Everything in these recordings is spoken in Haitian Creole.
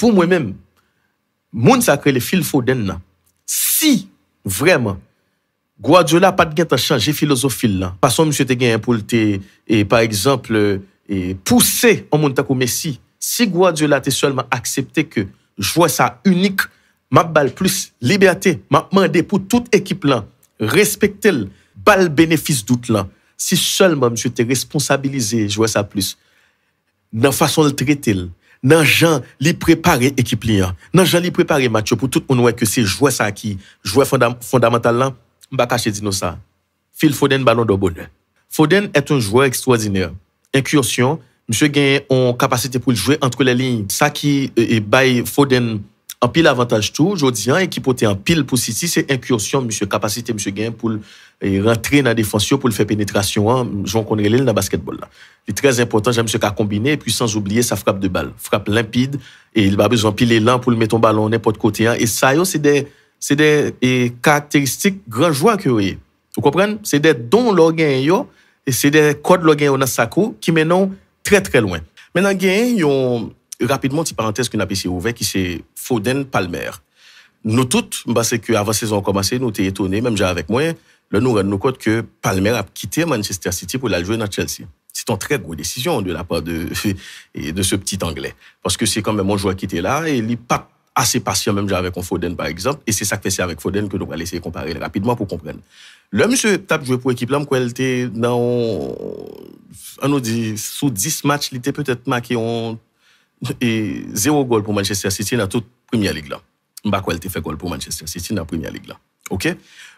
Pou mwen men, moun sakre le fil fow den nan. Si, vreman, Gouadjoula pat gen tan chanje filozofil nan, pason msye te gen impolte, e par exemple, e pousse an moun takou mesi, si Gouadjoula te solman aksepte ke jwè sa unik, map bal plus, libyate, map mande pou tout ekip lan, respekte l, bal benefis dout lan, si solman msye te responsabilize jwè sa plus, nan fason l trete l, nan jan li prepare ekip liyan. Nan jan li prepare, Mathieu, pou tout ou nouè ke se jwè sa ki, jwè fondamental lan, mba kache di nou sa. Fil Foden balon do bonnen. Foden euh, et un jwè ekstwaziner. En kursyon, msè gen yon kapasite pou ljwè entre le linj. Sa ki bay Foden balon, Anpil avantaj tou, jodi an, ekipote anpil pou siti, se inkursyon monsye kapasite monsye gen pou l eh, rentre nan defansyon pou l fe penetrasyon an, joun konre li l nan basketbol la. Li trez impotant jan monsye ka kombine, epi sans oubliye sa frap de bal, frap limpide, e il ba bezon pil elan pou l meton balon nan pot kote an, e sa yo se de karakteristik granjwa ki yo e. Ou kompren, se de don lor gen yo, se de kod lor gen yo nan sako, ki menon tre tre lwen. Menon gen yo... Rapidman ti parantez ki nou apisi ouve ki se Foden-Palmer. Nou tout, mba se ke avan sezon komase, nou te etone, menm ja avèk mwen, lè nou ren nou kote ke Palmer ap kite Manchester City pou laljwe nan Chelsea. Se ton tre gwe desisyon de la part de se ptite Anglais. Paske se kame mwen jou akite la, e li pat ase pasyen menm ja avèk an Foden par exemple, e se sakpe se avèk Foden ke nou pralese kompare lè rapidman pou komprenne. Lè mse tap jwe pou ekip lèm kwa el te nan an nou di sou dis match li te petet ma ki an et zéro goal pour Manchester City dans toute Premier League là. quoi elle fait goal pour Manchester City dans la Premier League là. OK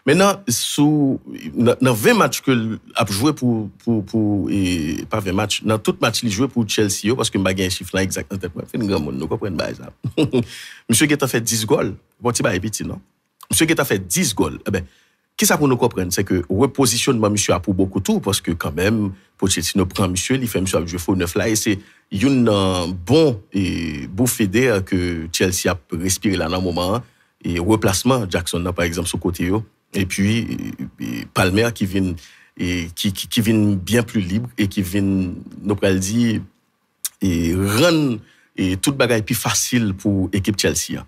Maintenant sous dans 20 matchs que a joué pour pour pour et pas 20 matchs, dans tout match il joué pour Chelsea parce que m'a un chiffre là exactement. Fait tête grande Fait monde, nous comprenons pas ça. Monsieur Guetta fait 10 goals. Bon petit petit non. Monsieur Guetta fait 10 goals. Eh ben qui ça pour nous comprendre c'est que repositionnement monsieur a pour beaucoup tout parce que quand même Po cheti nou pran misyo li, fè misyo ap jwe fò ou nou flay se, youn nan bon bou fedè ke Chelsea ap respire lan nan mouman, e replasman Jackson nan par exemple sou kote yo, e pi palmer ki vin bien plu libre, e ki vin nou pral di, e ren, e tout bagay pi fasil pou ekip Chelsea ya.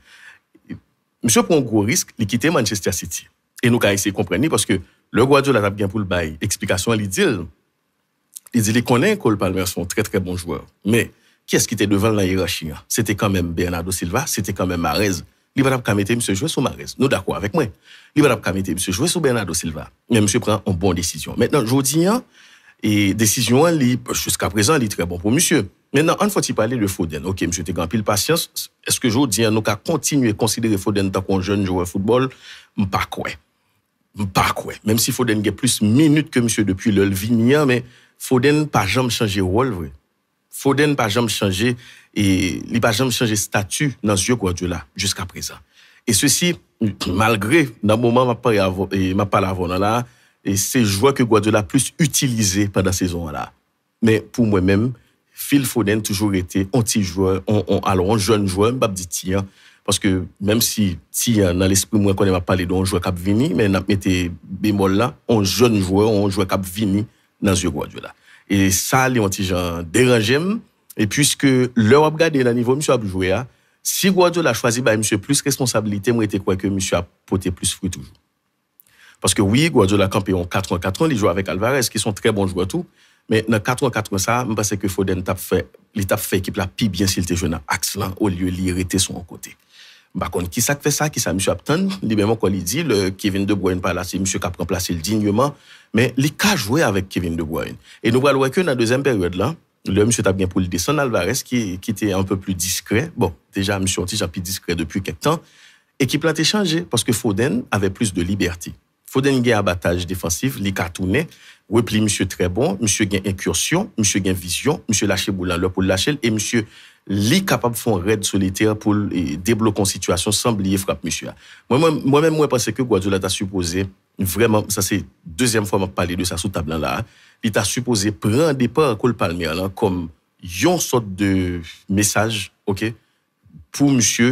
Misyo pran gwo risk li kite Manchester City, e nou ka esey kompreni, paske lèk wadjou la tap gen pou l'bay, eksplikasyon li dil, Il dit, il connaît Cole Palmer, sont très très bons joueurs. Mais qui est-ce qui était devant la hiérarchie hein? C'était quand même Bernardo Silva, c'était quand même Marez. Il va pas mettre monsieur jouer sous Marez. Nous d'accord avec moi. Il va pas mettre monsieur jouer sous Bernardo Silva. Mais M. prend une bonne décision. Maintenant, je dis, hein, et décision hein, jusqu'à présent, elle est très bon pour M. Maintenant, on ne faut pas parler de Foden. OK, M. t'es grand pile patience. Est-ce que je dis, nous continuer à considérer Foden tant un jeune joueur de football? Pas quoi. Pas quoi. Même si Foden a plus de minutes que M. depuis le Vignan, mais Foden pa jom chanje rol vwe. Foden pa jom chanje, e, li pa jom chanje statu nan zyo Gwadola, jiska prezan. E se si, malgre, nan mouman ma pal avon e, nan la, se jwa ke Gwadola plus utilize padan sezon la. Men pou mwen men, Phil Foden toujou rete, an ti jwa, an joun jwa, mbap di ti ya, paske menm si ti ya nan l'espri mwen konen ma pal edo an jwa kap vini, men ap mette bemol la, an joun jwa, an jwa kap vini, dans ce là et ça les anti gens et puisque leur a regardé le niveau monsieur a joué hein, si Guardiola a choisi bah, monsieur plus responsabilité moi était quoi que monsieur a porté plus fruit toujours parce que oui a campé en 4 ans 4 ans il joue avec Alvarez qui sont très bons joueurs tout mais dans 4 ans 4 ans ça me pense que Foden t'a fait l'étape fait qui bien s'il était jeune à au lieu de l'irriter son côté par bah, qui ça fait ça, qui ça, monsieur Apton, Abton même quand il dit, le Kevin De Bruyne par là, c'est monsieur qui a remplacé dignement, mais il cas joué avec Kevin De Bruyne. Et nous voyons que dans la deuxième période là, le monsieur Tabien pour le Alvarez, qui, qui était un peu plus discret. Bon, déjà, monsieur Antis a plus discret depuis quelques temps. Et qui plantait changé parce que Foden avait plus de liberté. Foden gagne abattage défensif, il a tourné, repli monsieur très bon, monsieur gagne incursion, monsieur gagne vision, monsieur lâché boulant, le pour lâcher, et monsieur li kapap fon red soliter pou e, deblokon situasyon san bliye frap msye a. Mwen mwen mwen pense ke Gwadjola ta supose, vreman, sa se, dezyem fwa mwen pale de sa sou tablan la a, li ta supose prende pa akol palmi a la, kom yon sot de mesaj, ok, pou msye,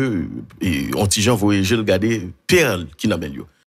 anti jan vweje l gade, perl ki namen yo.